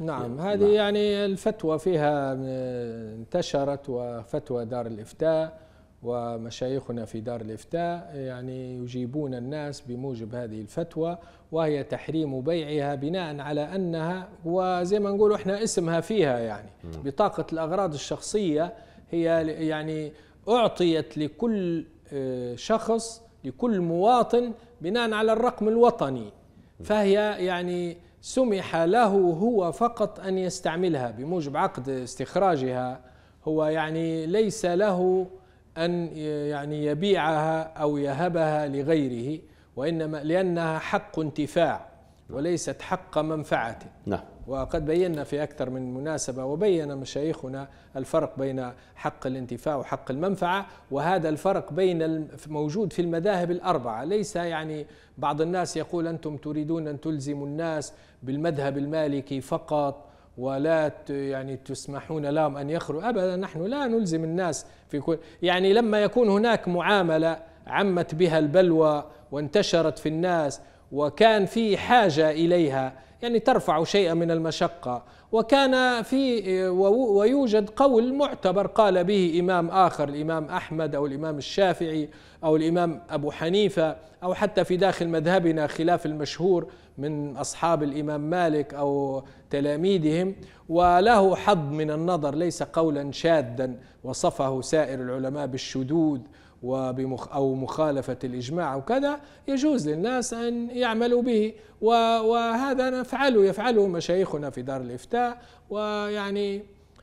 نعم هذه نعم. يعني الفتوى فيها آه، انتشرت وفتوى دار الإفتاء ومشايخنا في دار الإفتاء يعني يجيبون الناس بموجب هذه الفتوى وهي تحريم بيعها بناء على أنها وزي ما نقول إحنا اسمها فيها يعني بطاقة الأغراض الشخصية هي يعني أعطيت لكل آه، شخص لكل مواطن بناء على الرقم الوطني فهي يعني سمح له هو فقط أن يستعملها بموجب عقد استخراجها هو يعني ليس له أن يعني يبيعها أو يهبها لغيره وإنما لأنها حق انتفاع نعم. وليست حق منفعة نعم وقد بينا في أكثر من مناسبة وبين مشايخنا الفرق بين حق الانتفاع وحق المنفعة وهذا الفرق بين موجود في المذاهب الأربعة ليس يعني بعض الناس يقول أنتم تريدون أن تلزموا الناس بالمذهب المالكي فقط ولا يعني تسمحون لهم أن يخرجوا أبدا نحن لا نلزم الناس في كل يعني لما يكون هناك معاملة عمت بها البلوى وانتشرت في الناس وكان في حاجة إليها يعني ترفع شيئا من المشقة وكان في ويوجد قول معتبر قال به إمام آخر الإمام أحمد أو الإمام الشافعي أو الإمام أبو حنيفة أو حتى في داخل مذهبنا خلاف المشهور من أصحاب الإمام مالك أو تلاميذهم وله حظ من النظر ليس قولا شادا وصفه سائر العلماء بالشذوذ وبمخ أو مخالفة الإجماع وكذا يجوز للناس أن يعملوا به وهذا نفعله يفعله مشايخنا في دار الإفتاء ويعني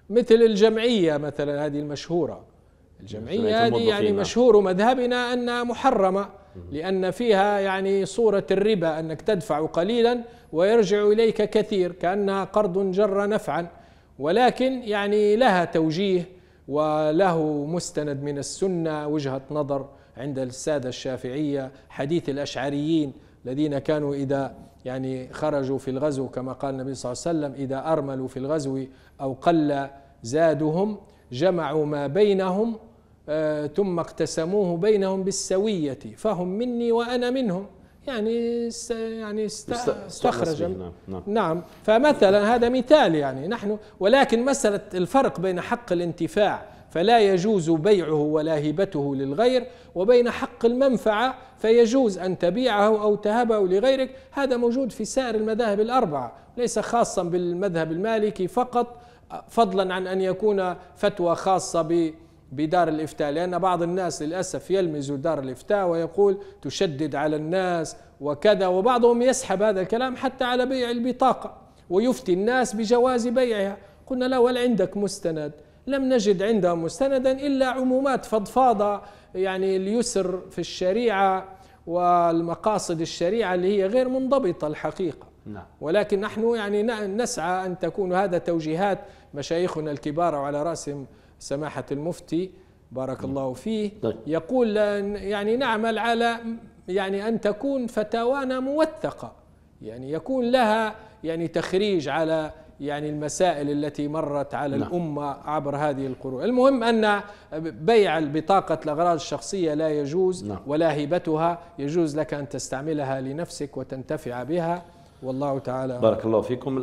مثل الجمعية مثلا هذه المشهورة الجمعية هذه يعني مشهور مذهبنا أنها محرمة لأن فيها يعني صورة الربا أنك تدفع قليلا ويرجع إليك كثير كأنها قرض جر نفعا ولكن يعني لها توجيه وله مستند من السنة وجهة نظر عند السادة الشافعية حديث الأشعريين الذين كانوا إذا يعني خرجوا في الغزو كما قال النبي صلى الله عليه وسلم إذا أرملوا في الغزو أو قل زادهم جمعوا ما بينهم آه، ثم اقتسموه بينهم بالسوية فهم مني وأنا منهم يعني است يعني است استخرج نعم. نعم. نعم فمثلا هذا مثال يعني نحن ولكن مسألة الفرق بين حق الانتفاع فلا يجوز بيعه ولا هبته للغير وبين حق المنفعة فيجوز أن تبيعه أو تهبه لغيرك هذا موجود في سائر المذاهب الأربعة ليس خاصا بالمذهب المالكي فقط فضلا عن أن يكون فتوى خاصة ب بدار الافتاء لان بعض الناس للاسف يلمز دار الافتاء ويقول تشدد على الناس وكذا وبعضهم يسحب هذا الكلام حتى على بيع البطاقه ويفتي الناس بجواز بيعها قلنا لا ولا عندك مستند لم نجد عندها مستندا الا عمومات فضفاضه يعني اليسر في الشريعه والمقاصد الشريعه اللي هي غير منضبطه الحقيقه نعم. ولكن نحن يعني نسعى ان تكون هذا توجيهات مشايخنا الكبار وعلى راسهم سماحة المفتي بارك نعم. الله فيه نعم. يقول يعني نعمل على يعني أن تكون فتاوانا موثقة يعني يكون لها يعني تخريج على يعني المسائل التي مرت على نعم. الأمة عبر هذه القرون المهم أن بيع بطاقة الأغراض الشخصية لا يجوز نعم. ولا هبتها يجوز لك أن تستعملها لنفسك وتنتفع بها والله تعالى بارك الله فيكم